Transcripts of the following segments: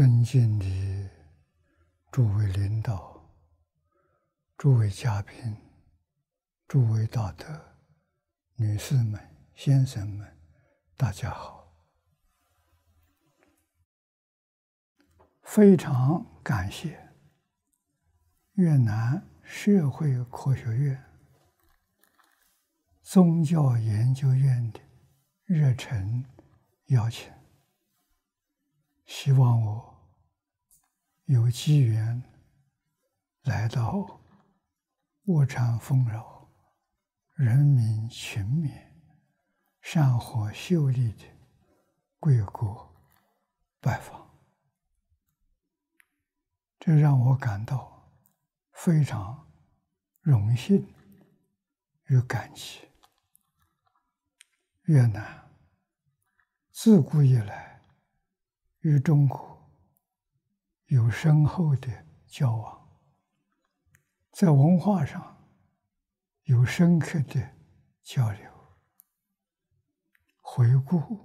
尊敬的诸位领导、诸位嘉宾、诸位大德、女士们、先生们，大家好！非常感谢越南社会科学院宗教研究院的热忱邀请，希望我。有机缘来到物产丰饶、人民勤勉、山河秀丽的贵国拜访，这让我感到非常荣幸与感激。越南自古以来与中国。有深厚的交往，在文化上有深刻的交流。回顾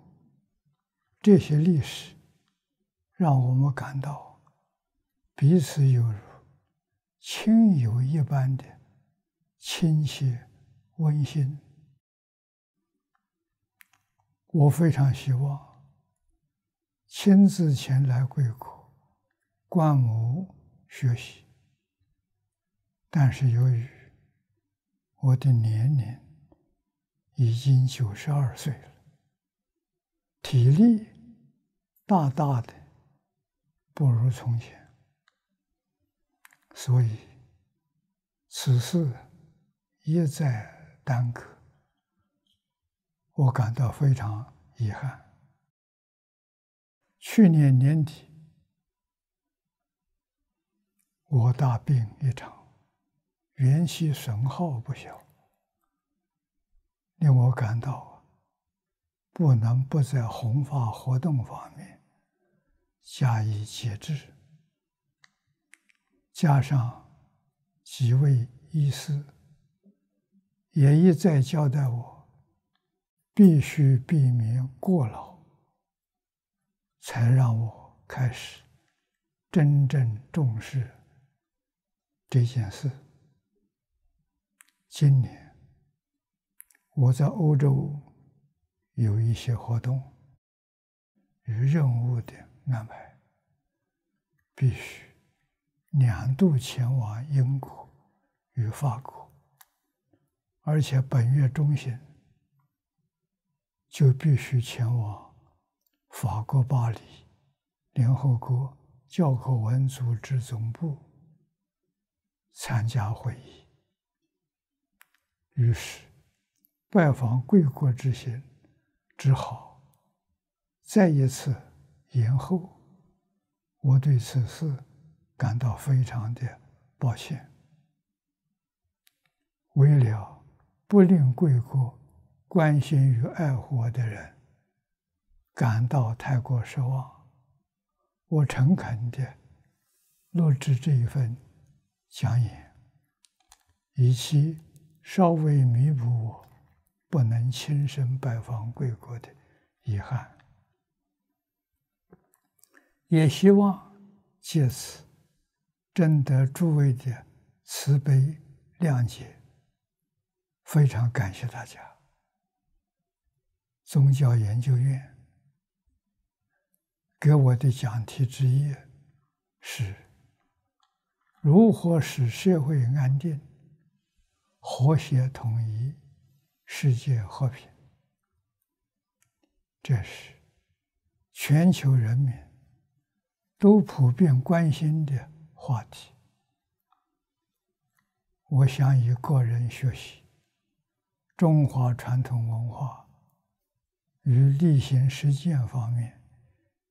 这些历史，让我们感到彼此有如亲友一般的亲切温馨。我非常希望亲自前来贵国。观摩学习，但是由于我的年龄已经九十二岁了，体力大大的不如从前，所以此事一再耽搁，我感到非常遗憾。去年年底。我大病一场，元气损耗不小，令我感到不能不在弘法活动方面加以节制。加上几位医师也一再交代我，必须避免过劳，才让我开始真正重视。这件事，今年我在欧洲有一些活动与任务的安排，必须两度前往英国与法国，而且本月中旬就必须前往法国巴黎联合国教科文组织总部。参加会议，于是拜访贵国之行只好再一次延后。我对此事感到非常的抱歉。为了不令贵国关心与爱护我的人感到太过失望，我诚恳地录制这一份。讲演，以期稍微弥补我不能亲身拜访贵国的遗憾，也希望借此征得诸位的慈悲谅解。非常感谢大家。宗教研究院给我的讲题之一是。如何使社会安定、和谐、统一，世界和平？这是全球人民都普遍关心的话题。我想以个人学习中华传统文化与例行实践方面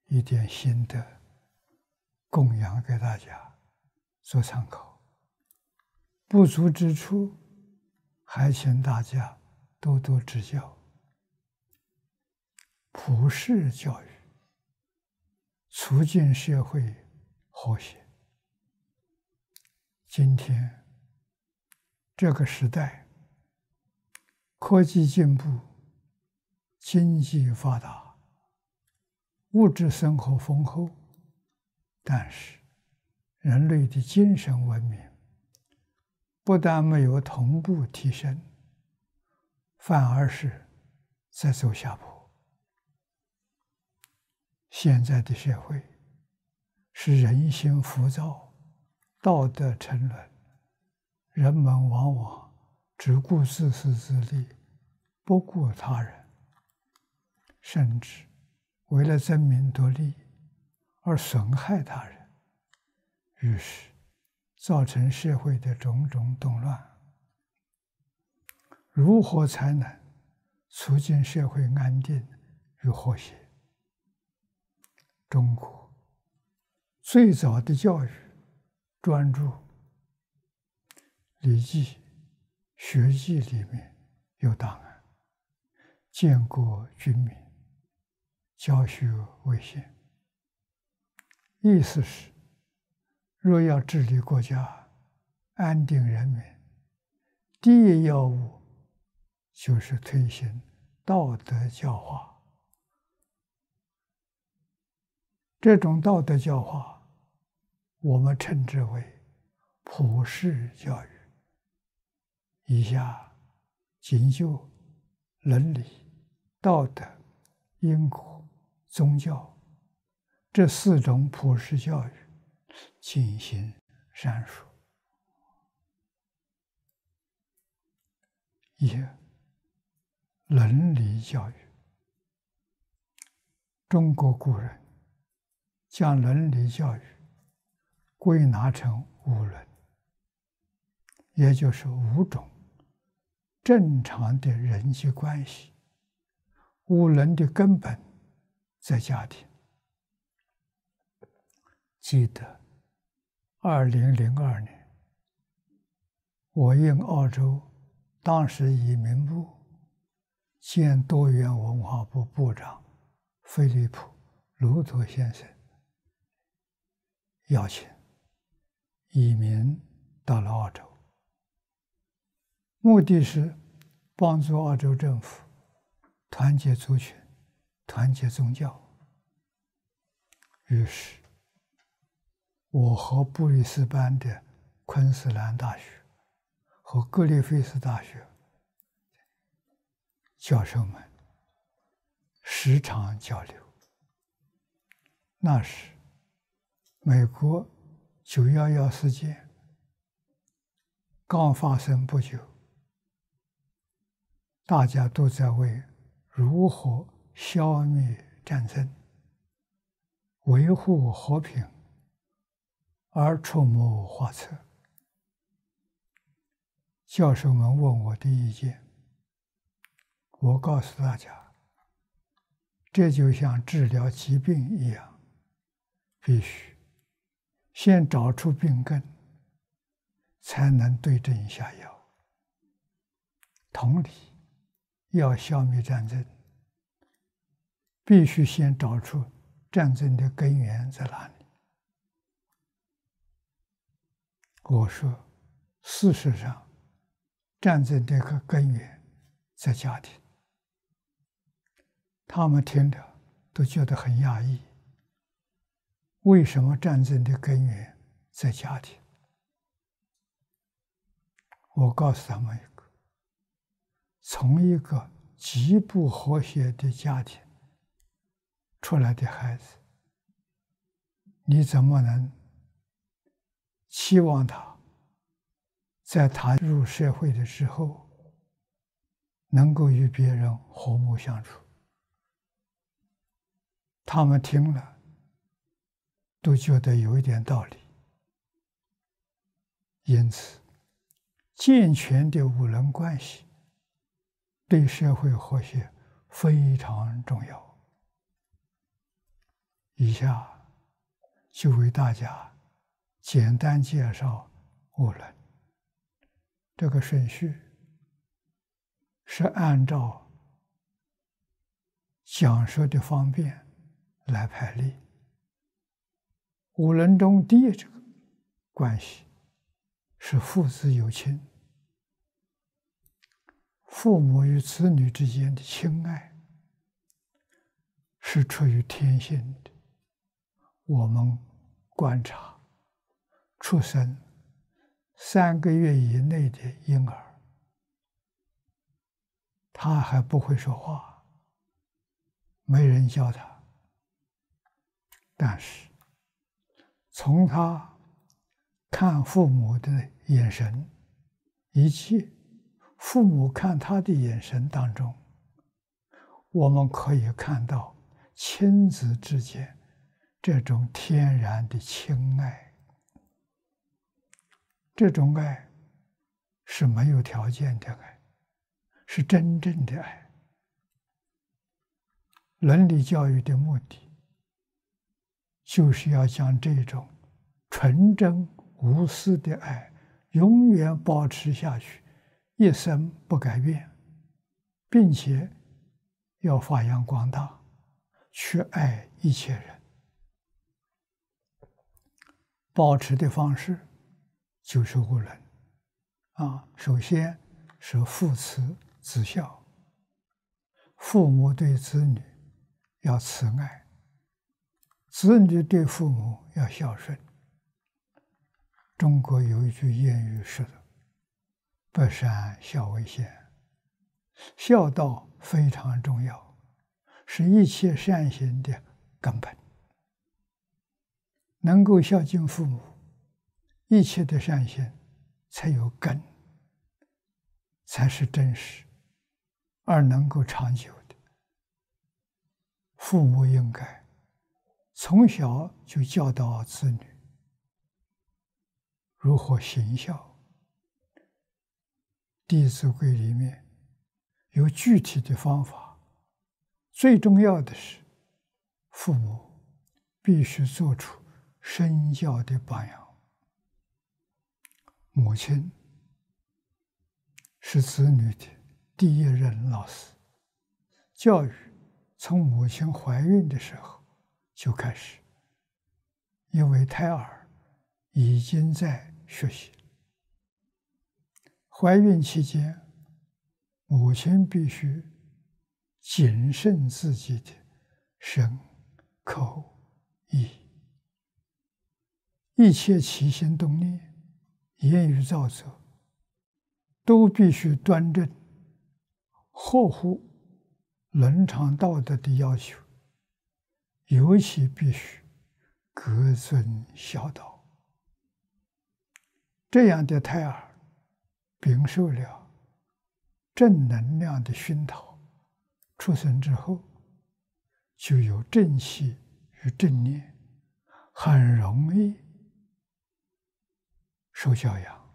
一点心得，供养给大家。做参考，不足之处，还请大家多多指教。普世教育，促进社会和谐。今天这个时代，科技进步，经济发达，物质生活丰厚，但是。人类的精神文明不但没有同步提升，反而是在走下坡。现在的社会是人心浮躁，道德沉沦，人们往往只顾自私自利，不顾他人，甚至为了争名夺利而损害他人。于是造成社会的种种动乱。如何才能促进社会安定与和谐？中国最早的教育，专注礼记》《学记》里面有答案。建国军民，教学为先。意思是。若要治理国家，安定人民，第一要务就是推行道德教化。这种道德教化，我们称之为普世教育。以下，仅就伦理、道德、因果、宗教这四种普世教育。进行上述，一些伦理教育。中国古人将伦理教育归纳成五伦，也就是五种正常的人际关系。五伦的根本在家庭，记得。二零零二年，我应澳洲当时移民部兼多元文化部部长菲利普·卢托先生邀请，移民到了澳洲，目的是帮助澳洲政府团结族群、团结宗教，于是。我和布里斯班的昆士兰大学和格里菲斯大学教授们时常交流。那时，美国“九幺幺”事件刚发生不久，大家都在为如何消灭战争、维护和平。而出谋划策，教授们问我的意见，我告诉大家，这就像治疗疾病一样，必须先找出病根，才能对症下药。同理，要消灭战争，必须先找出战争的根源在哪里。我说，事实上，战争的根源在家庭。他们听着都觉得很压抑。为什么战争的根源在家庭？我告诉他们一个：从一个极不和谐的家庭出来的孩子，你怎么能？希望他，在他入社会的时候，能够与别人和睦相处。他们听了，都觉得有一点道理。因此，健全的五伦关系，对社会和谐非常重要。以下，就为大家。简单介绍五伦。这个顺序是按照讲述的方便来排列。五伦中第一这个关系是父子有亲，父母与子女之间的亲爱是出于天性的，我们观察。出生三个月以内的婴儿，他还不会说话，没人教他。但是，从他看父母的眼神，以及父母看他的眼神当中，我们可以看到亲子之间这种天然的亲爱。这种爱是没有条件的爱，是真正的爱。伦理教育的目的，就是要将这种纯真无私的爱永远保持下去，一生不改变，并且要发扬光大，去爱一切人。保持的方式。就是无伦啊，首先是父慈子孝，父母对子女要慈爱，子女对父母要孝顺。中国有一句谚语说的：“不善孝为先”，孝道非常重要，是一切善行的根本。能够孝敬父母。一切的善行才有根，才是真实，而能够长久的。父母应该从小就教导子女如何行孝，《弟子规》里面有具体的方法。最重要的是，父母必须做出身教的榜样。母亲是子女的第一任老师，教育从母亲怀孕的时候就开始，因为胎儿已经在学习。怀孕期间，母亲必须谨慎自己的身、口、意，一切起心动念。言语造作都必须端正，合乎伦常道德的要求，尤其必须格尊孝道。这样的胎儿，禀受了正能量的熏陶，出生之后就有正气与正念，很容易。受教养，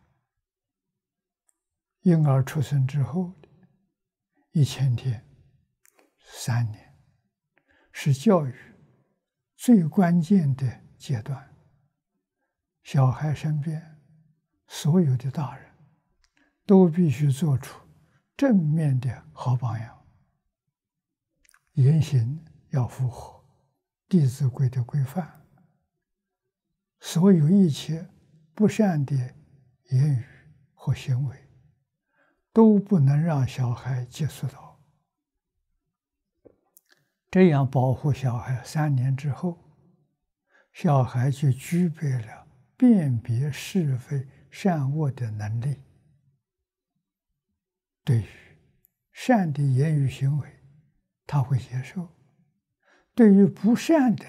婴儿出生之后一千天，三年是教育最关键的阶段。小孩身边所有的大人，都必须做出正面的好榜样，言行要符合《弟子规》的规范，所有一切。不善的言语和行为都不能让小孩接触到。这样保护小孩三年之后，小孩就具备了辨别是非善恶的能力。对于善的言语行为，他会接受；对于不善的，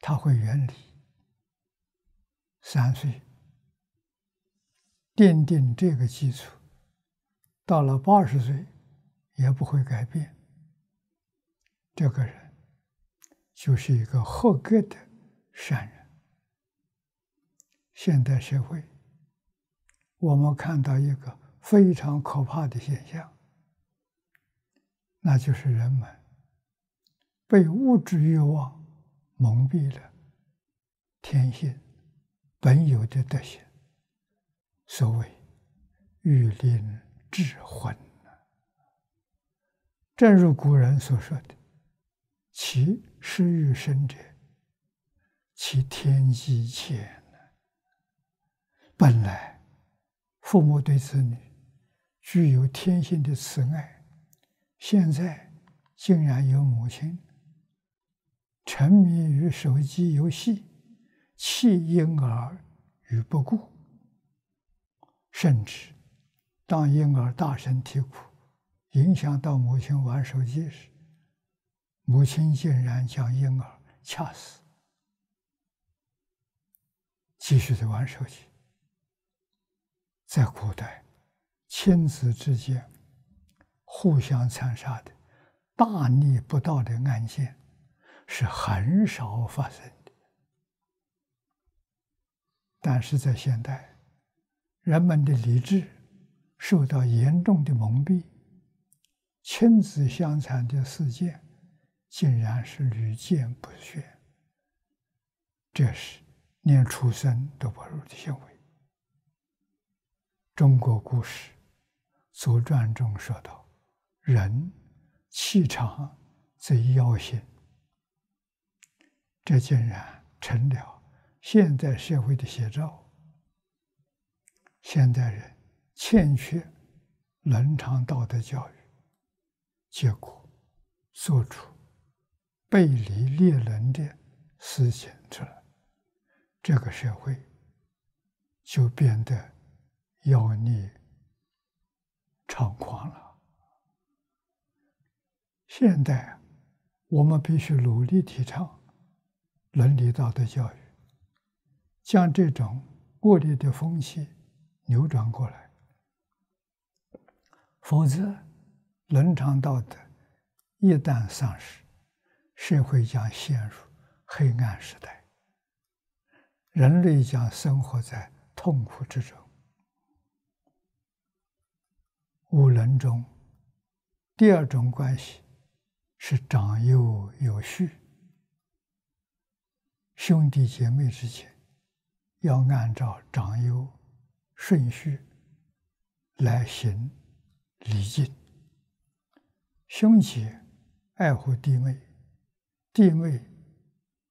他会远离。三岁。奠定这个基础，到了八十岁也不会改变。这个人就是一个合格的善人。现代社会，我们看到一个非常可怕的现象，那就是人们被物质欲望蒙蔽了天性本有的德行。所谓“欲令智魂”正如古人所说的：“其失于深者，其天机浅。”本来，父母对子女具有天性的慈爱，现在竟然有母亲沉迷于手机游戏，弃婴儿于不顾。甚至，当婴儿大声啼哭，影响到母亲玩手机时，母亲竟然将婴儿掐死，继续的玩手机。在古代，亲子之间互相残杀的、大逆不道的案件是很少发生的，但是在现代。人们的理智受到严重的蒙蔽，亲子相残的事件竟然是屡见不鲜。这是连畜生都不如的行为。中国故事《左传》中说到：“人，气场最妖性。”这竟然成了现代社会的写照。现代人欠缺伦常道德教育，结果做出背离列伦的思想出来，这个社会就变得妖孽猖狂了。现代我们必须努力提倡伦理道德教育，将这种恶劣的风气。扭转过来，否则，伦常道德一旦丧失，社会将陷入黑暗时代，人类将生活在痛苦之中。五伦中，第二种关系是长幼有序，兄弟姐妹之间要按照长幼。顺序来行礼敬，兄姐爱护弟妹，弟妹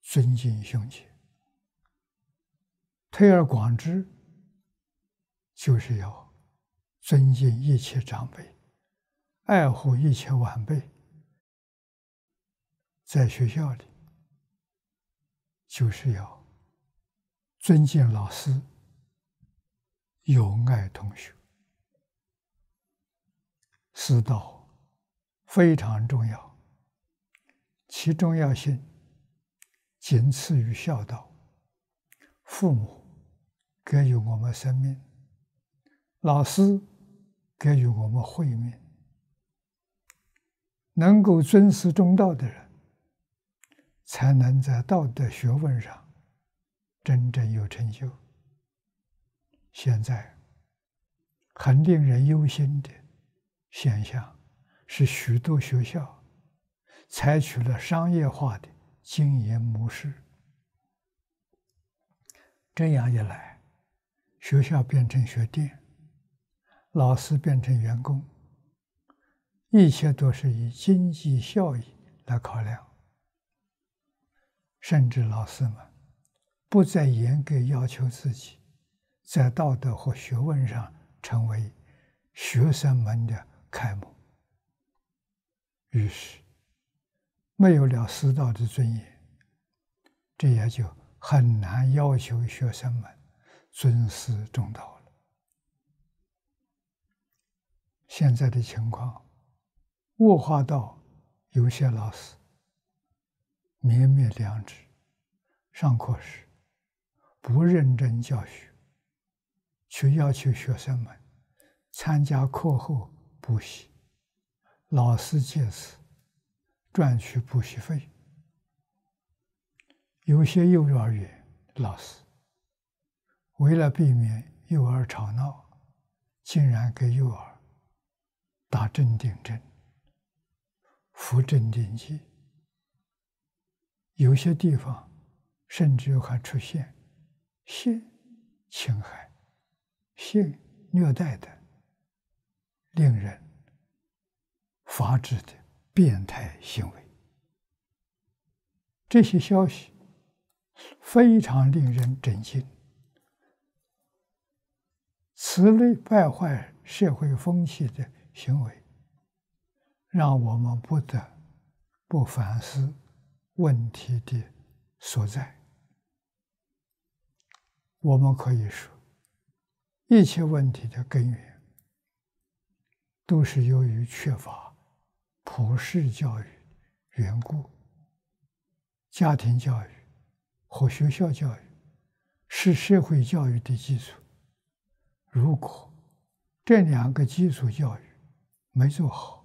尊敬兄姐。推而广之，就是要尊敬一切长辈，爱护一切晚辈。在学校里，就是要尊敬老师。友爱同学，师道非常重要，其重要性仅次于孝道。父母给予我们生命，老师给予我们慧命，能够尊师重道的人，才能在道德学问上真正有成就。现在很令人忧心的现象是，许多学校采取了商业化的经营模式。这样一来，学校变成学店，老师变成员工，一切都是以经济效益来考量，甚至老师们不再严格要求自己。在道德和学问上成为学生们的楷模，于是没有了师道的尊严，这也就很难要求学生们尊师重道了。现在的情况恶化到有些老师泯灭良知，上课时不认真教学。去要求学生们参加课后补习，老师借此赚取补习费。有些幼儿园老师为了避免幼儿吵闹，竟然给幼儿打镇定针、服镇定剂。有些地方甚至还出现性侵害。性虐待的、令人发指的变态行为，这些消息非常令人震惊。此类败坏社会风气的行为，让我们不得不反思问题的所在。我们可以说。一切问题的根源，都是由于缺乏普世教育缘故。家庭教育和学校教育是社会教育的基础。如果这两个基础教育没做好，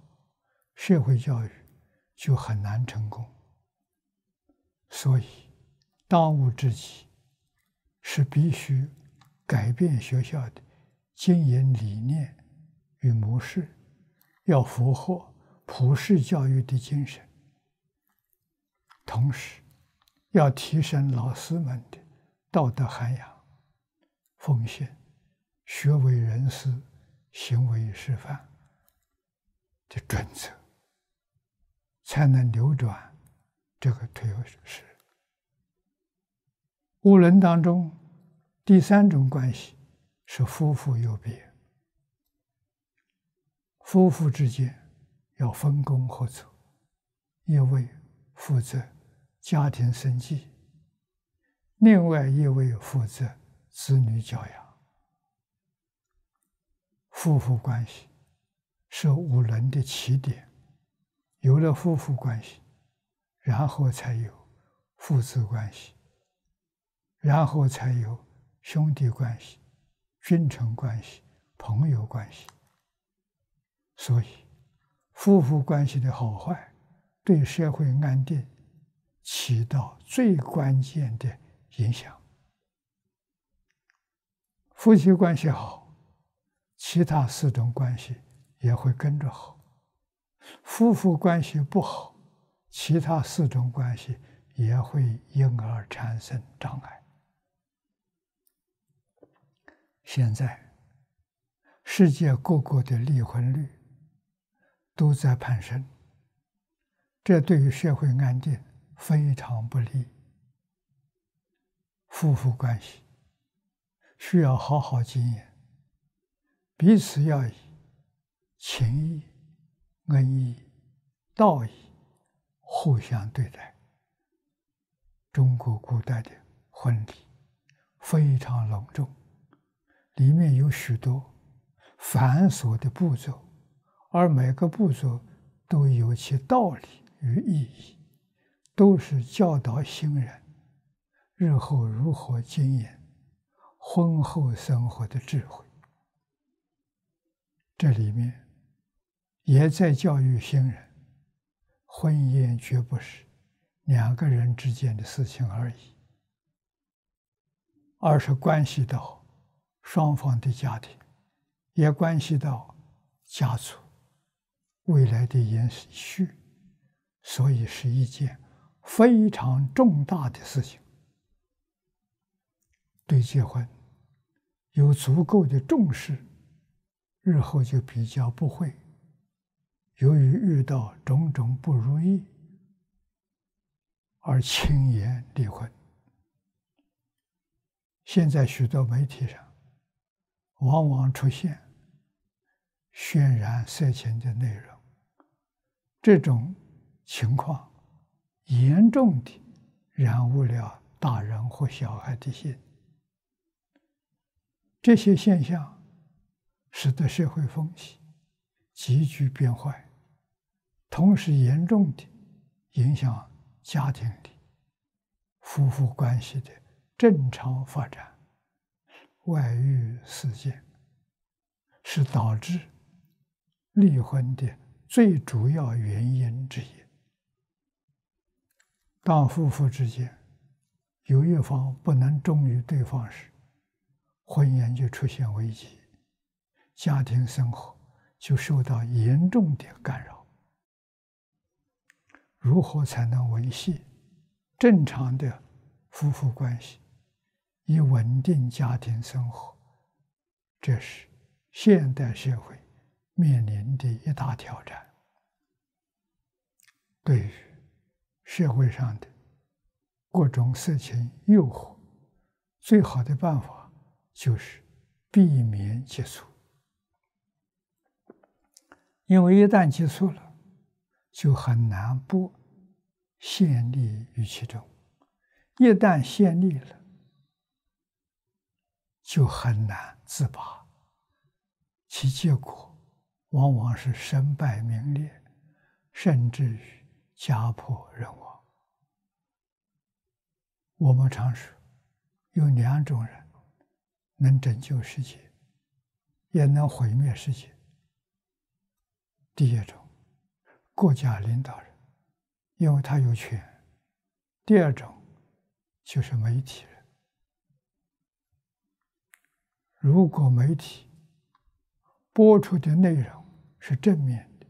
社会教育就很难成功。所以，当务之急是必须。改变学校的经营理念与模式，要符合普世教育的精神，同时要提升老师们的道德涵养、奉献、学为人师、行为示范的准则，才能扭转这个颓势。无论当中。第三种关系是夫妇有别，夫妇之间要分工合作，一位负责家庭生计，另外一位负责子女教养。夫妇关系是五伦的起点，有了夫妇关系，然后才有父子关系，然后才有。兄弟关系、君臣关系、朋友关系，所以夫妇关系的好坏对社会安定起到最关键的影响。夫妻关系好，其他四种关系也会跟着好；夫妇关系不好，其他四种关系也会因而产生障碍。现在，世界各国的离婚率都在攀升，这对于社会安定非常不利。夫妇关系需要好好经营，彼此要以情义、恩义、道义互相对待。中国古代的婚礼非常隆重。里面有许多繁琐的步骤，而每个步骤都有其道理与意义，都是教导新人日后如何经营婚后生活的智慧。这里面也在教育新人，婚姻绝不是两个人之间的事情而已，而是关系到。双方的家庭也关系到家族未来的延续，所以是一件非常重大的事情。对结婚有足够的重视，日后就比较不会由于遇到种种不如意而轻言离婚。现在许多媒体上。往往出现渲染色情的内容，这种情况严重的染污了大人或小孩的心。这些现象使得社会风气急剧变坏，同时严重的影响家庭的夫妇关系的正常发展。外遇事件是导致离婚的最主要原因之一。当夫妇之间有一方不能忠于对方时，婚姻就出现危机，家庭生活就受到严重的干扰。如何才能维系正常的夫妇关系？以稳定家庭生活，这是现代社会面临的一大挑战。对于社会上的各种色情诱惑，最好的办法就是避免接触，因为一旦接触了，就很难不陷溺于其中；一旦陷溺了，就很难自拔，其结果往往是身败名裂，甚至于家破人亡。我们常说，有两种人能拯救世界，也能毁灭世界。第一种，国家领导人，因为他有权；第二种，就是媒体。如果媒体播出的内容是正面的，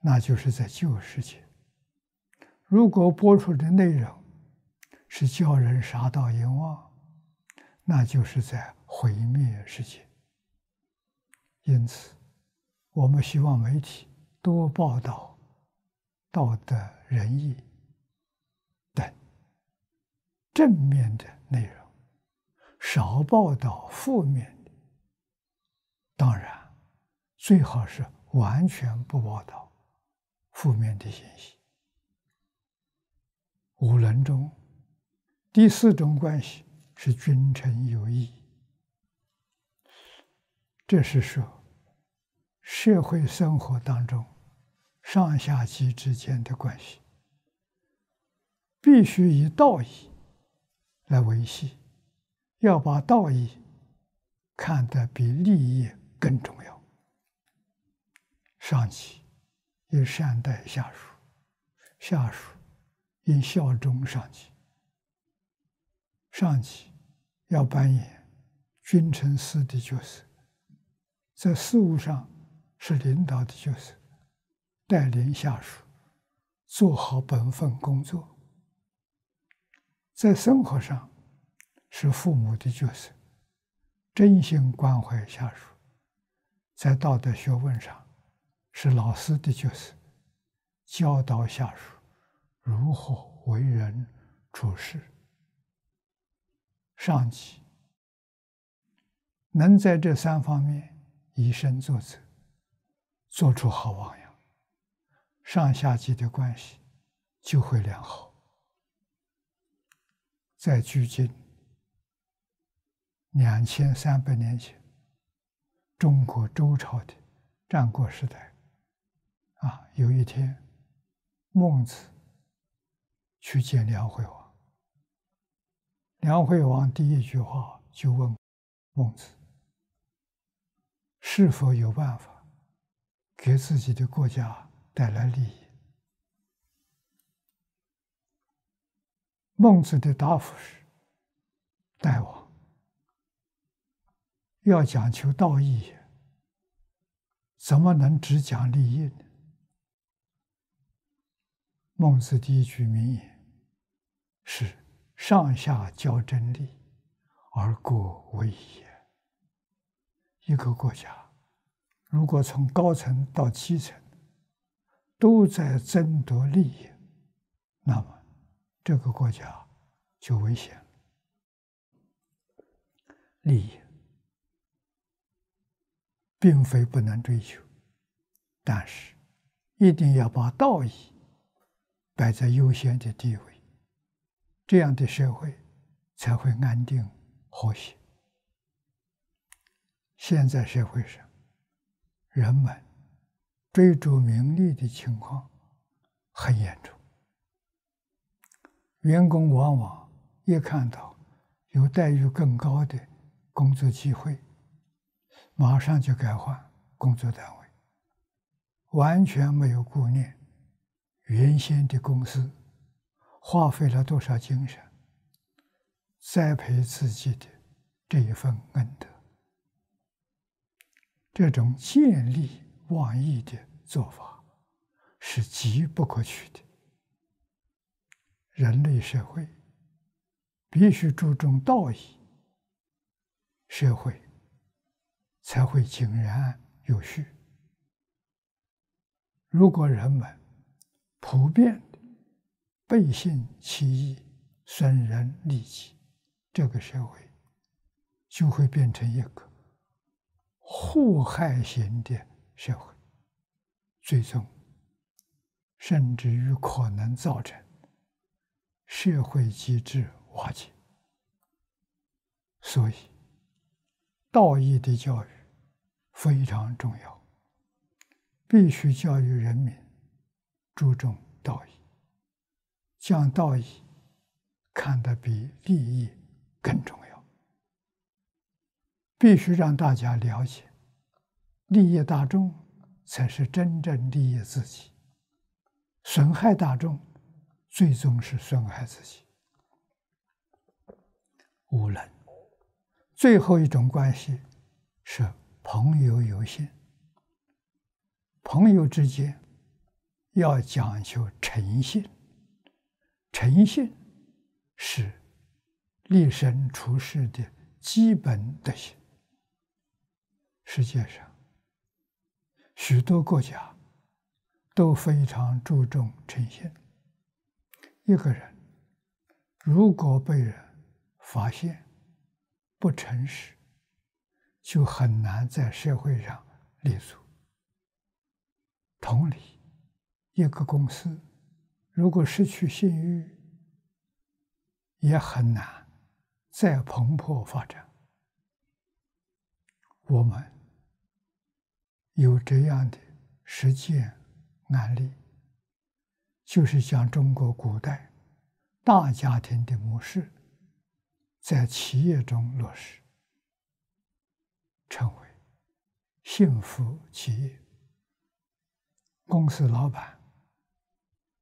那就是在救世界；如果播出的内容是叫人杀到阎王，那就是在毁灭世界。因此，我们希望媒体多报道道德、仁义等正面的内容。少报道负面的，当然最好是完全不报道负面的信息。五伦中第四种关系是君臣有义，这是说社会生活当中上下级之间的关系必须以道义来维系。要把道义看得比利益更重要。上级应善待下属，下属应效忠上级。上级要扮演君臣师的角色，在事务上是领导的角色，带领下属做好本分工作，在生活上。是父母的角色，真心关怀下属；在道德学问上，是老师的角色，教导下属如何为人处事。上级能在这三方面以身作则，做出好榜样，上下级的关系就会良好。在居敬。两千三百年前，中国周朝的战国时代，啊，有一天，孟子去见梁惠王。梁惠王第一句话就问孟子：“是否有办法给自己的国家带来利益？”孟子的答复是：“大王。”要讲求道义，怎么能只讲利益呢？孟子第一句名言是：“上下交真利，而国危也。”一个国家如果从高层到基层都在争夺利益，那么这个国家就危险。利益。并非不能追求，但是一定要把道义摆在优先的地位，这样的社会才会安定和谐。现在社会上，人们追逐名利的情况很严重，员工往往也看到有待遇更高的工作机会。马上就该换工作单位，完全没有顾念原先的公司花费了多少精神栽培自己的这一份恩德，这种见利忘义的做法是极不可取的。人类社会必须注重道义，社会。才会井然有序。如果人们普遍背信弃义、损人利己，这个社会就会变成一个祸害型的社会，最终甚至于可能造成社会机制瓦解。所以，道义的教育。非常重要，必须教育人民注重道义，将道义看得比利益更重要。必须让大家了解，利益大众才是真正利益自己，损害大众最终是损害自己。无能，最后一种关系是。朋友有限，朋友之间要讲究诚信。诚信是立身处世的基本德行。世界上许多国家都非常注重诚信。一个人如果被人发现不诚实，就很难在社会上立足。同理，一个公司如果失去信誉，也很难再蓬勃发展。我们有这样的实践案例，就是将中国古代大家庭的模式在企业中落实。成为幸福企业，公司老板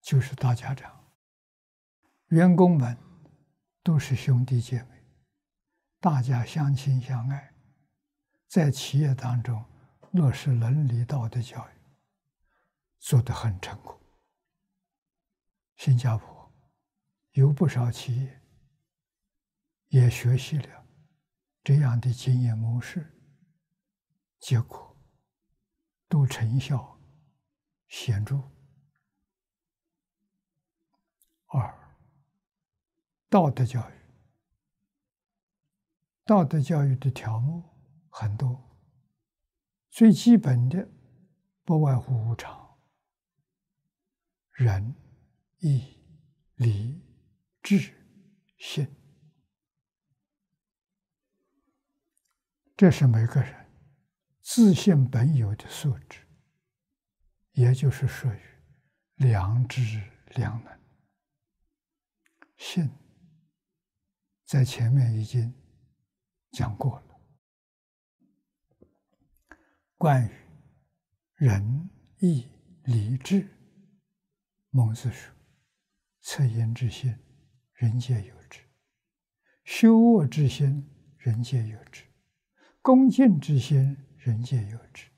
就是大家长，员工们都是兄弟姐妹，大家相亲相爱，在企业当中落实伦理道德教育，做得很成功。新加坡有不少企业也学习了这样的经营模式。结果都成效显著。二、道德教育，道德教育的条目很多，最基本的不外乎五常：仁、义、礼、智、信。这是每个人。自信本有的素质，也就是说于良知、良能、信，在前面已经讲过了。关于仁、义、礼、智，孟子说：“恻隐之心，人皆有之；羞恶之心，人皆有之；恭敬之心。”人皆有之，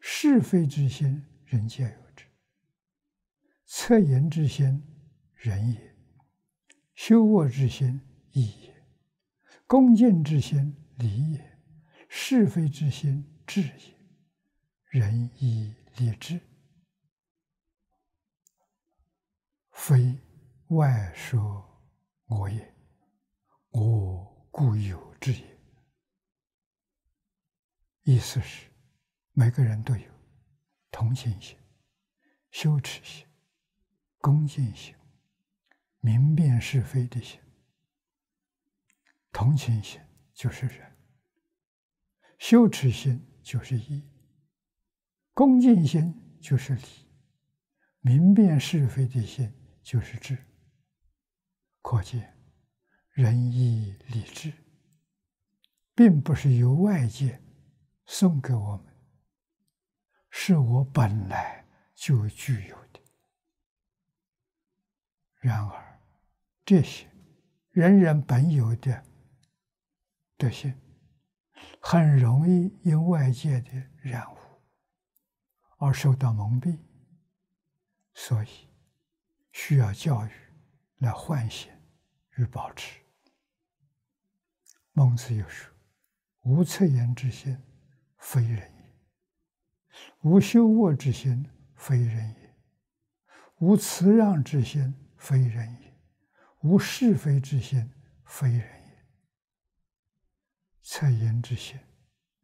是非之心，人皆有之。恻隐之心，仁也；修恶之心，义也；恭敬之心，礼也；是非之心，智也。仁、义、礼、智，非外说我也，我固有之也。意思是，每个人都有同情心、羞耻心、恭敬心、明辨是非的心。同情心就是仁，羞耻心就是义，恭敬心就是礼，明辨是非的心就是智。可见，仁义礼智，并不是由外界。送给我们，是我本来就具有的。然而，这些人人本有的德性，很容易因外界的染污而受到蒙蔽，所以需要教育来唤醒与保持。孟子有说：“无恻隐之心。”非人也，无修恶之心，非人也；无辞让之心，非人也；无是非之心，非人也。恻隐之心，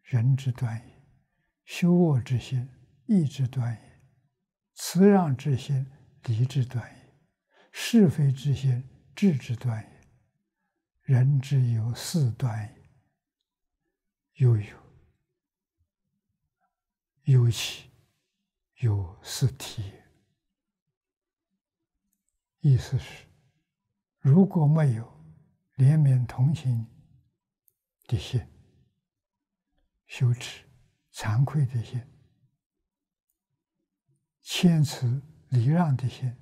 仁之端也；修恶之心，义之端也；辞让之心，礼之端也；是非之心，智之端也。人之有四端也，犹有。尤其有四体。意思是，如果没有怜悯、同情的心，羞耻、惭愧的心，谦辞、礼让的心，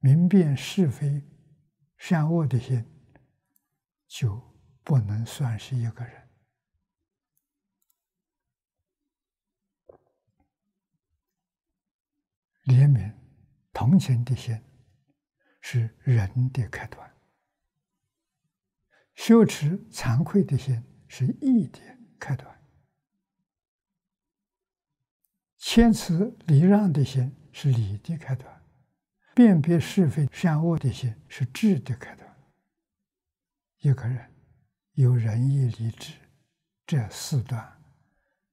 明辨是非、善恶的心，就不能算是一个人。怜悯、同情的心是仁的开端；羞耻、惭愧的心是义的开端；谦辞、礼让的心是礼的开端；辨别是非善恶的心是智的开端。一个人有仁、义、礼、智这四端，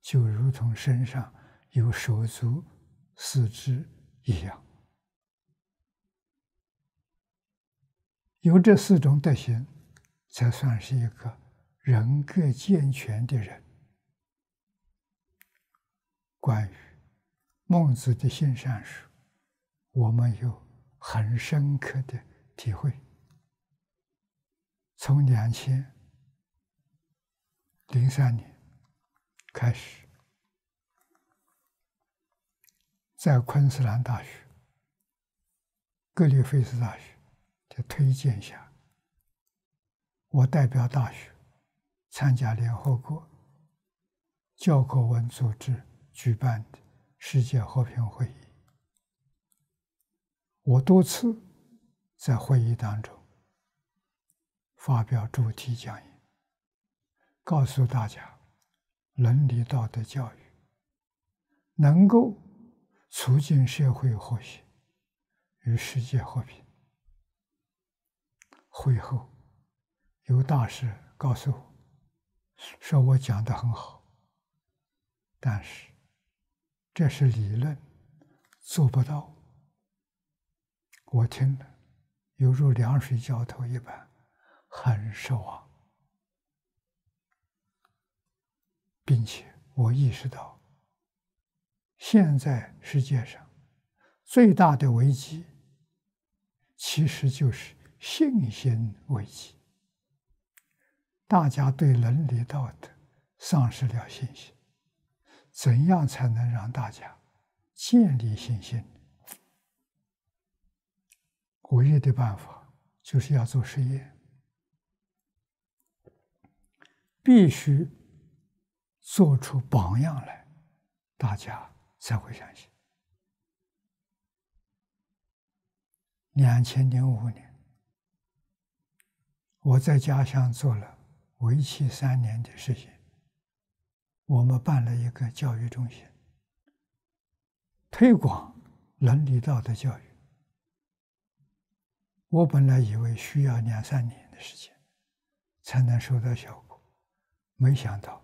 就如同身上有手足四肢。一样，有这四种德行，才算是一个人格健全的人。关于孟子的性善书，我们有很深刻的体会。从两千零三年开始。在昆士兰大学、格里菲斯大学的推荐下，我代表大学参加联合国教科文组织举办的世界和平会议。我多次在会议当中发表主题讲演，告诉大家，伦理道德教育能够。促进社会和谐与世界和平。会后，有大师告诉我，说我讲的很好，但是这是理论，做不到。我听了，犹如凉水浇头一般，很失望，并且我意识到。现在世界上最大的危机，其实就是信心危机。大家对伦理道德丧失了信心，怎样才能让大家建立信心？唯一的办法就是要做实验，必须做出榜样来，大家。才会相信。两千零五年，我在家乡做了为期三年的实情，我们办了一个教育中心，推广伦理道德教育。我本来以为需要两三年的时间才能收到效果，没想到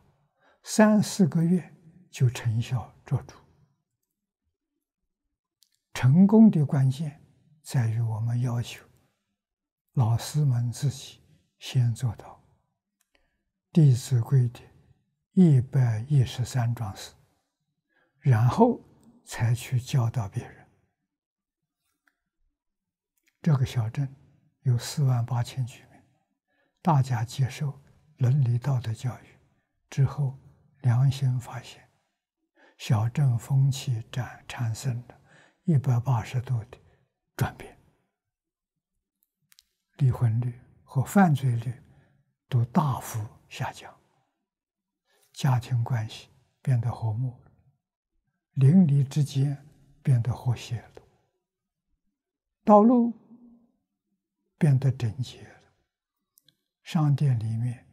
三四个月就成效卓著。成功的关键在于我们要求老师们自己先做到弟子规的一百一十三桩事，然后才去教导别人。这个小镇有四万八千居民，大家接受伦理道德教育之后，良心发现，小镇风气展产生了。一百八十度的转变，离婚率和犯罪率都大幅下降，家庭关系变得和睦了，邻里之间变得和谐了，道路变得整洁了，商店里面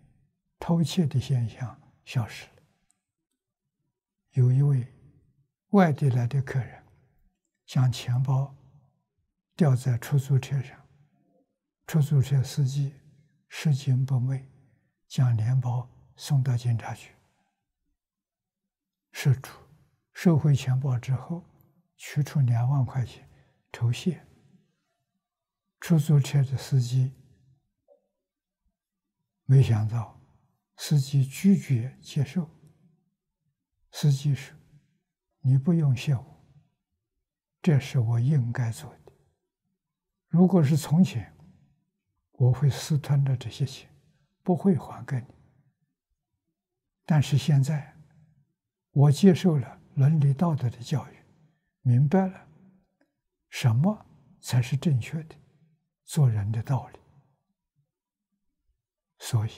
偷窃的现象消失了。有一位外地来的客人。将钱包掉在出租车上，出租车司机拾金不昧，将钱包送到警察局。车主收回钱包之后，取出两万块钱酬谢。出租车的司机没想到，司机拒绝接受。司机说：“你不用谢我。”这是我应该做的。如果是从前，我会私吞了这些钱，不会还给你。但是现在，我接受了伦理道德的教育，明白了什么才是正确的做人的道理。所以，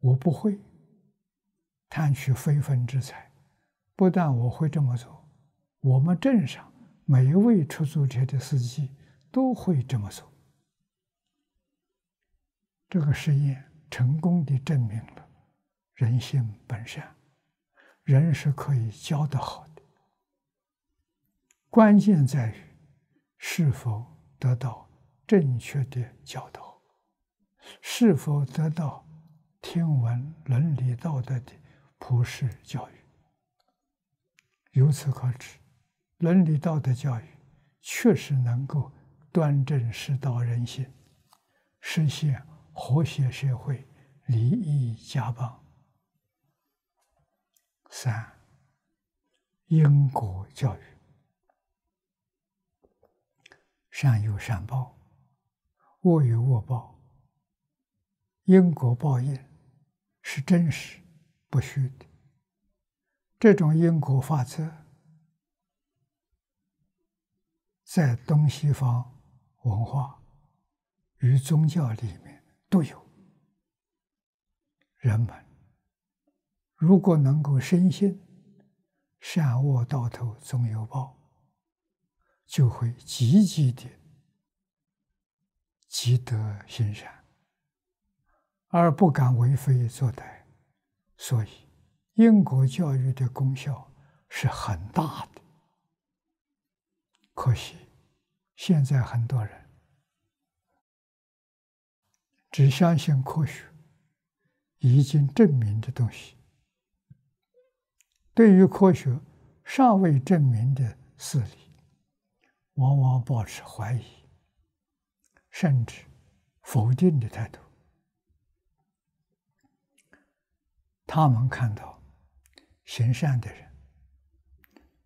我不会贪取非分之财。不但我会这么做，我们镇上。每一位出租车的司机都会这么做。这个实验成功的证明了人性本善，人是可以教的好的。关键在于是否得到正确的教导，是否得到天文伦理道德的普世教育。由此可知。伦理道德教育确实能够端正世道人心，实现和谐社会、利益家邦。三、因果教育，善有善报，恶有恶报，因果报应是真实不虚的。这种因果法则。在东西方文化与宗教里面都有。人们如果能够深信“善恶到头总有报”，就会积极地积德行善，而不敢为非作歹。所以，英国教育的功效是很大的。可惜，现在很多人只相信科学已经证明的东西，对于科学尚未证明的事理，往往保持怀疑，甚至否定的态度。他们看到行善的人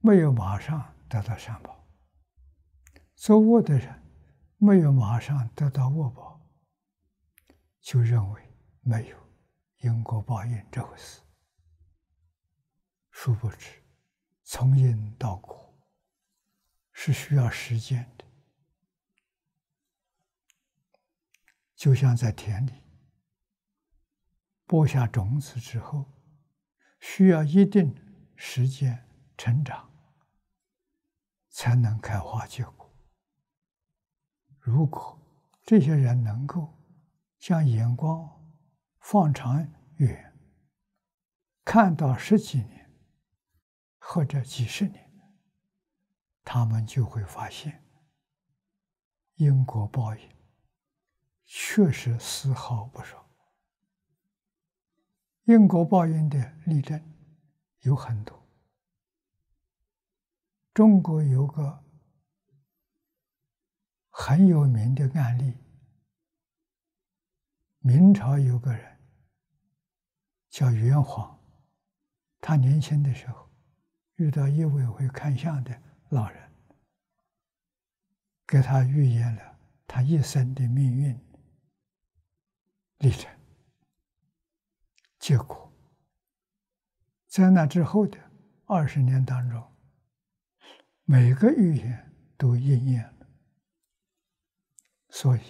没有马上得到善报。做恶的人没有马上得到恶报，就认为没有因果报应这回事。殊不知，从因到果是需要时间的，就像在田里播下种子之后，需要一定时间成长，才能开花结果。如果这些人能够将眼光放长远，看到十几年或者几十年，他们就会发现，因果报应确实丝毫不爽。因果报应的例证有很多，中国有个。很有名的案例，明朝有个人叫元皇，他年轻的时候遇到一位会看相的老人，给他预言了他一生的命运历程。结果，在那之后的二十年当中，每个预言都应验了。所以，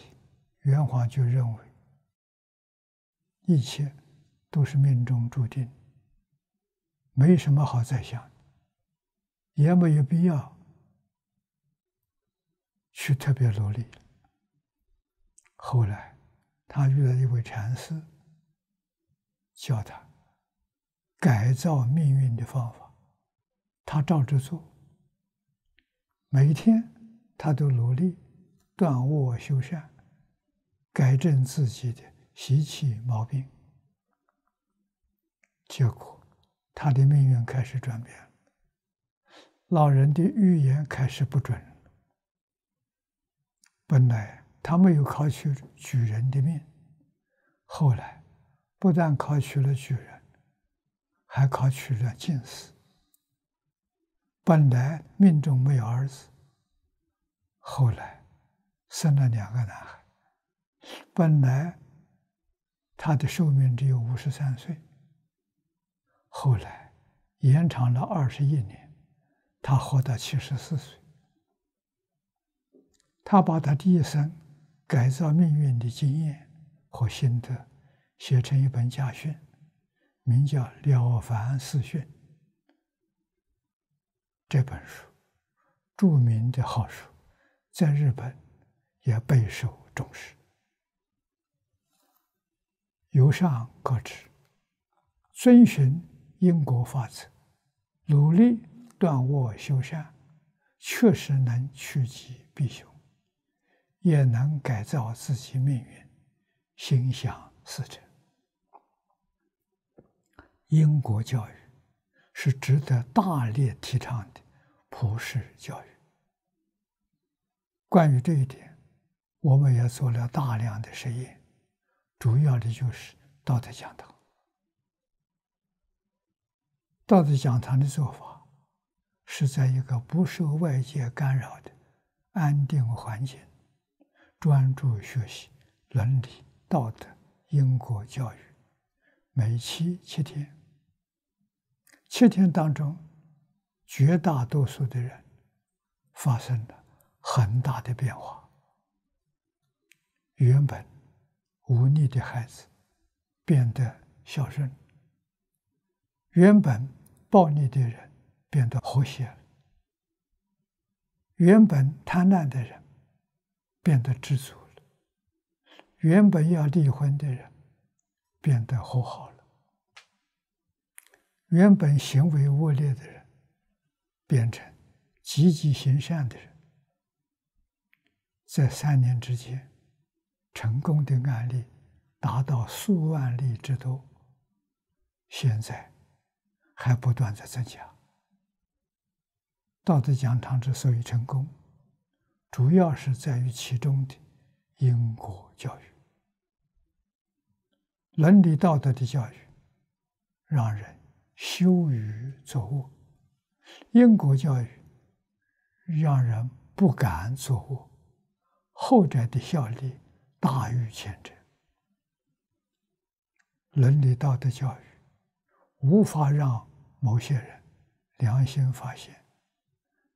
圆华就认为，一切都是命中注定，没什么好再想，也没有必要去特别努力后来，他遇到一位禅师，教他改造命运的方法，他照着做，每天他都努力。断恶修善，改正自己的习气毛病。结果，他的命运开始转变。老人的预言开始不准。本来他没有考取举人的命，后来不但考取了举人，还考取了进士。本来命中没有儿子，后来。生了两个男孩，本来他的寿命只有五十三岁，后来延长了二十一年，他活到七十四岁。他把他一生改造命运的经验和心得写成一本家训，名叫《了凡四训》。这本书著名的好书，在日本。也备受重视。由上可知，遵循因果法则，努力断恶修善，确实能趋吉避凶，也能改造自己命运，心想事成。英国教育是值得大力提倡的普世教育。关于这一点。我们也做了大量的实验，主要的就是道德讲堂。道德讲堂的做法是在一个不受外界干扰的安定环境，专注学习伦理道德、因果教育。每期七天，七天当中，绝大多数的人发生了很大的变化。原本无力的孩子变得孝顺，原本暴力的人变得和谐了，原本贪婪的人变得知足了，原本要离婚的人变得和好了，原本行为恶劣的人变成积极行善的人，在三年之间。成功的案例达到数万例之多，现在还不断在增加。道德讲堂之所以成功，主要是在于其中的因果教育、伦理道德的教育，让人羞于作恶；因果教育让人不敢作恶，后者的效力。大于前者，伦理道德教育无法让某些人良心发现，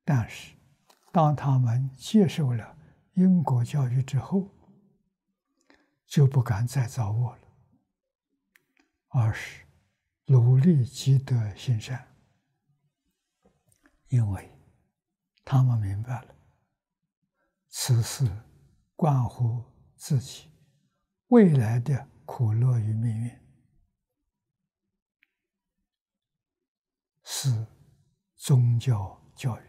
但是当他们接受了英国教育之后，就不敢再造恶了，而是努力积德行善，因为他们明白了此事关乎。自己未来的苦乐与命运，是宗教教育。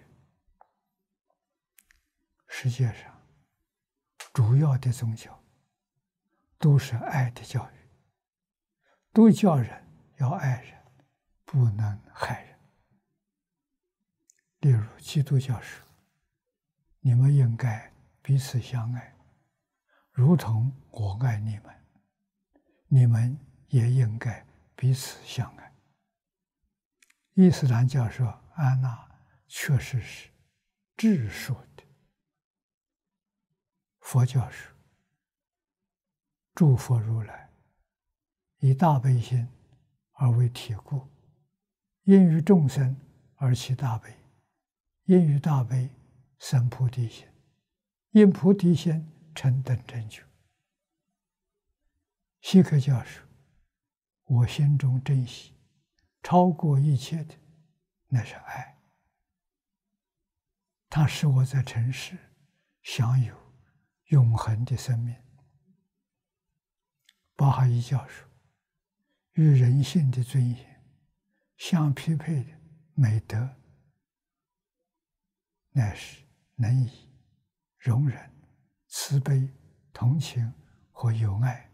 世界上主要的宗教都是爱的教育，都叫人要爱人，不能害人。例如基督教说：“你们应该彼此相爱。”如同我爱你们，你们也应该彼此相爱。伊斯兰教说，安娜确实是智说的。佛教说，诸佛如来以大悲心而为体故，因于众生而起大悲，因于大悲生菩提心，因菩提心。成等成就。希克教授，我心中珍惜超过一切的，那是爱。它使我在尘世享有永恒的生命。巴哈伊教授，与人性的尊严相匹配的美德，乃是能以容忍。慈悲、同情和友爱，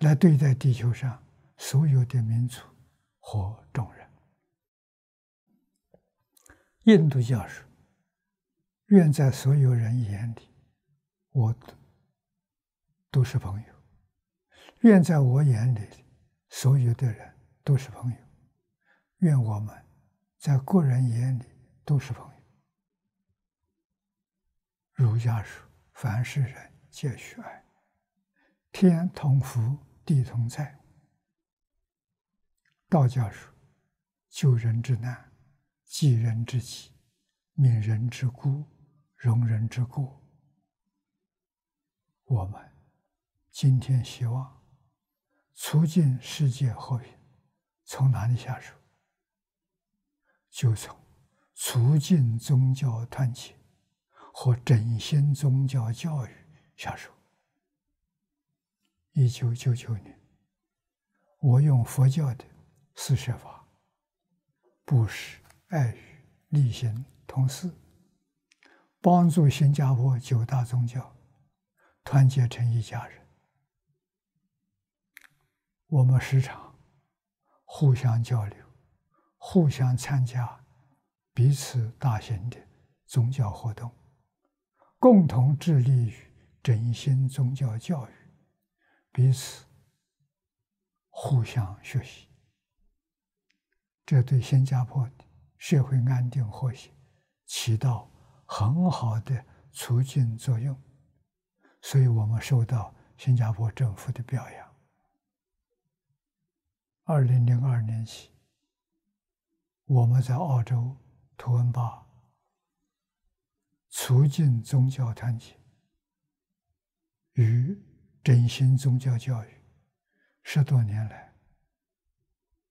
来对待地球上所有的民族和众人。印度教授，愿在所有人眼里，我都是朋友；愿在我眼里，所有的人都是朋友；愿我们在个人眼里都是朋友。儒家说：“凡是人，皆须爱。天同福，地同在。”道家说：“救人之难，济人之急，悯人之孤，容人之过。”我们今天希望促进世界和平，从哪里下手？就从促进宗教团结。和振兴宗教教育下手。一九九九年，我用佛教的四摄法——布施、爱语、利行、同事，帮助新加坡九大宗教团结成一家人。我们时常互相交流，互相参加彼此大型的宗教活动。共同致力于振兴宗教教育，彼此互相学习，这对新加坡社会安定和谐起到很好的促进作用，所以我们受到新加坡政府的表扬。二零零二年起，我们在澳洲图文报。促进宗教团结与振兴宗教教育，十多年来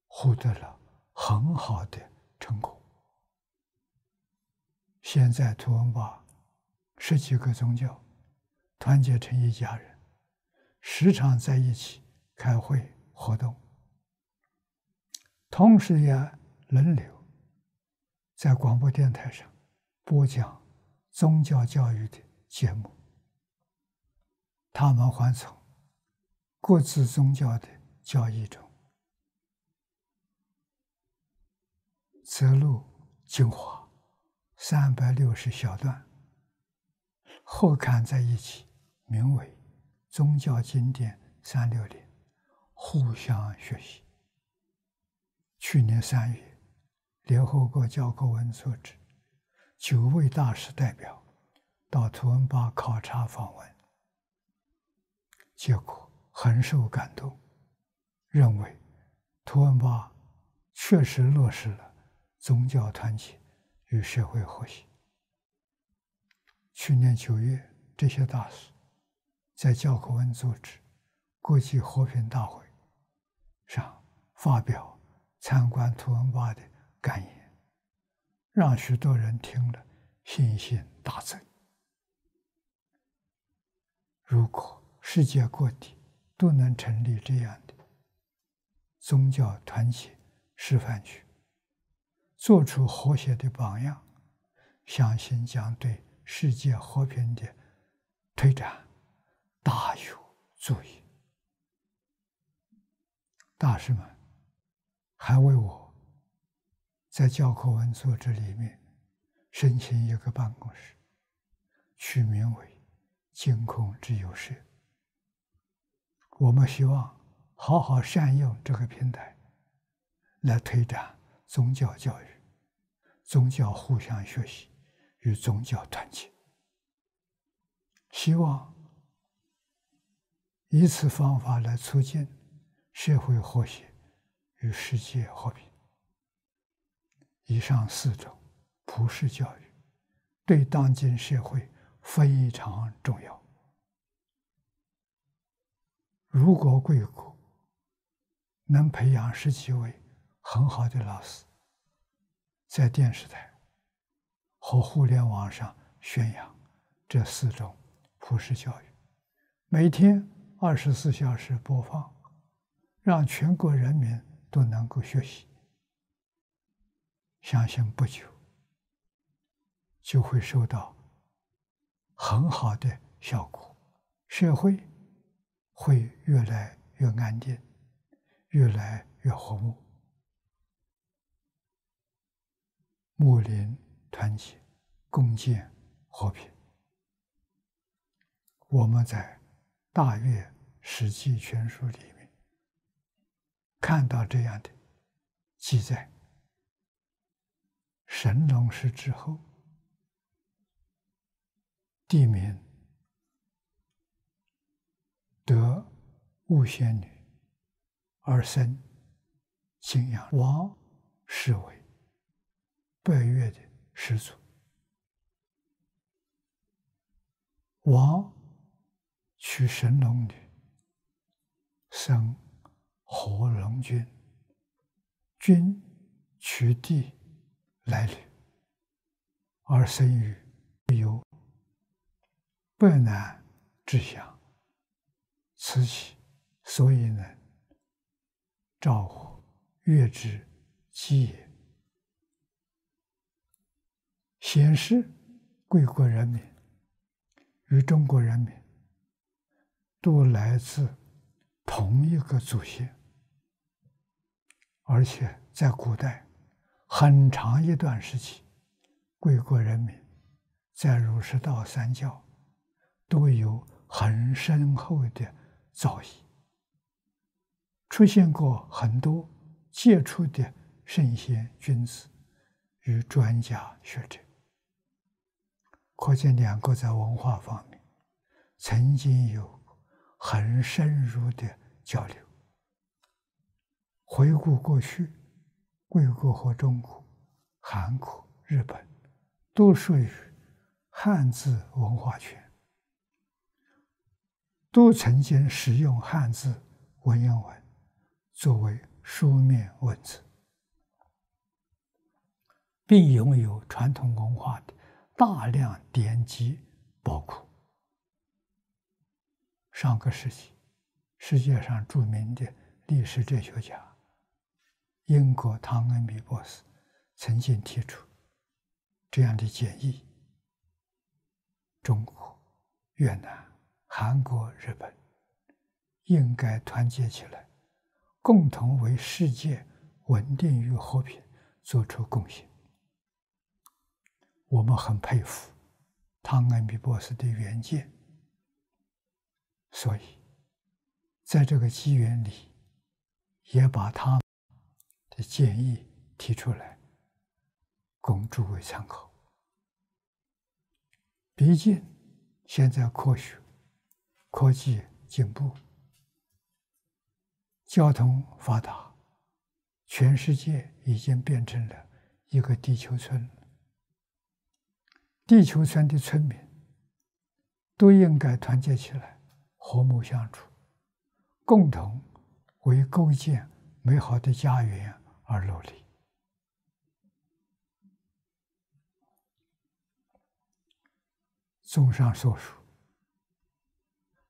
获得了很好的成果。现在，图文吧十几个宗教团结成一家人，时常在一起开会活动，同时也轮流在广播电台上播讲。宗教教育的节目，他们还从各自宗教的教义中摘录精华三百六十小段，合刊在一起，名为《宗教经典三六零》，互相学习。去年三月，联合国教科文组织。九位大师代表到图恩巴考察访问，结果很受感动，认为图文巴确实落实了宗教团结与社会和谐。去年九月，这些大师在教科文组织国际和平大会上发表参观图文巴的感言。让许多人听了信心大增。如果世界各地都能成立这样的宗教团结示范区，做出和谐的榜样，相信将对世界和平的推展大有助益。大师们，还为我。在教科文组织里面申请一个办公室，取名为“净空之友社”。我们希望好好善用这个平台，来推展宗教教育、宗教互相学习与宗教团结，希望以此方法来促进社会和谐与世界和平。以上四种普世教育对当今社会非常重要。如果贵国能培养十几位很好的老师，在电视台和互联网上宣扬这四种普世教育，每天二十四小时播放，让全国人民都能够学习。相信不久，就会收到很好的效果，社会会越来越安定，越来越和睦，睦邻团结，共建和平。我们在《大越史记全书》里面看到这样的记载。神龙氏之后，地名得物仙女，而生景阳王，是为拜月的始祖。王娶神龙女，生火龙君，君娶帝。来临，而生于有不难之乡，此起，所以呢，照火月之基也。显示，贵国人民与中国人民都来自同一个祖先，而且在古代。很长一段时期，贵国人民在儒释道三教都有很深厚的造诣，出现过很多杰出的圣贤君子与专家学者，可见两国在文化方面曾经有很深入的交流。回顾过去。魏国和中国、韩国、日本都属于汉字文化圈，都曾经使用汉字文言文作为书面文字，并拥有传统文化的大量典籍宝库。上个世纪，世界上著名的历史哲学家。英国汤恩比博士曾经提出这样的建议：中国、越南、韩国、日本应该团结起来，共同为世界稳定与和平做出贡献。我们很佩服汤恩比博士的远见，所以在这个机缘里，也把他。的建议提出来，供诸位参考。毕竟现在科学、科技进步、交通发达，全世界已经变成了一个地球村。地球村的村民都应该团结起来，和睦相处，共同为构建美好的家园。而努力。综上所述，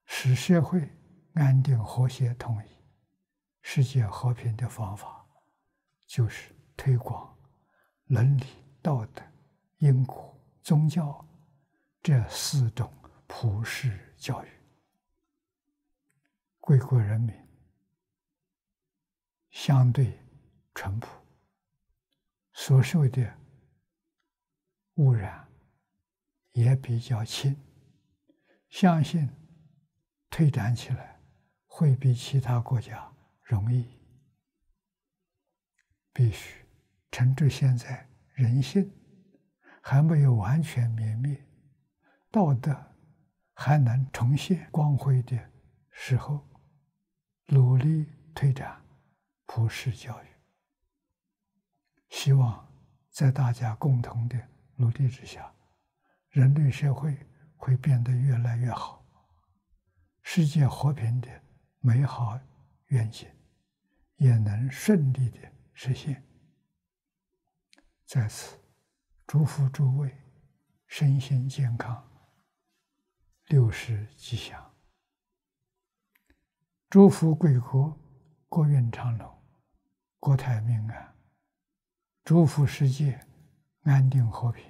使社会安定、和谐、统一，世界和平的方法，就是推广伦理、道德、因果、宗教这四种普世教育。贵国人民相对。淳朴，所受的污染也比较轻，相信推展起来会比其他国家容易。必须，趁着现在人性还没有完全泯灭，道德还能重现光辉的时候，努力推展普世教育。希望在大家共同的努力之下，人类社会会变得越来越好，世界和平的美好愿景也能顺利的实现。在此，祝福诸位身心健康，六十吉祥。祝福贵国国运昌隆，国泰民安。祝福世界安定和平，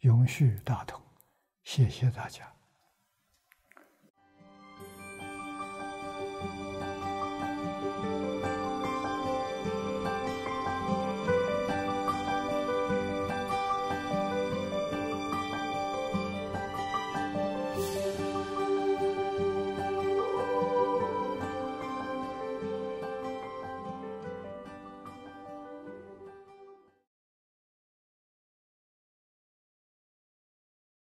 永续大同。谢谢大家。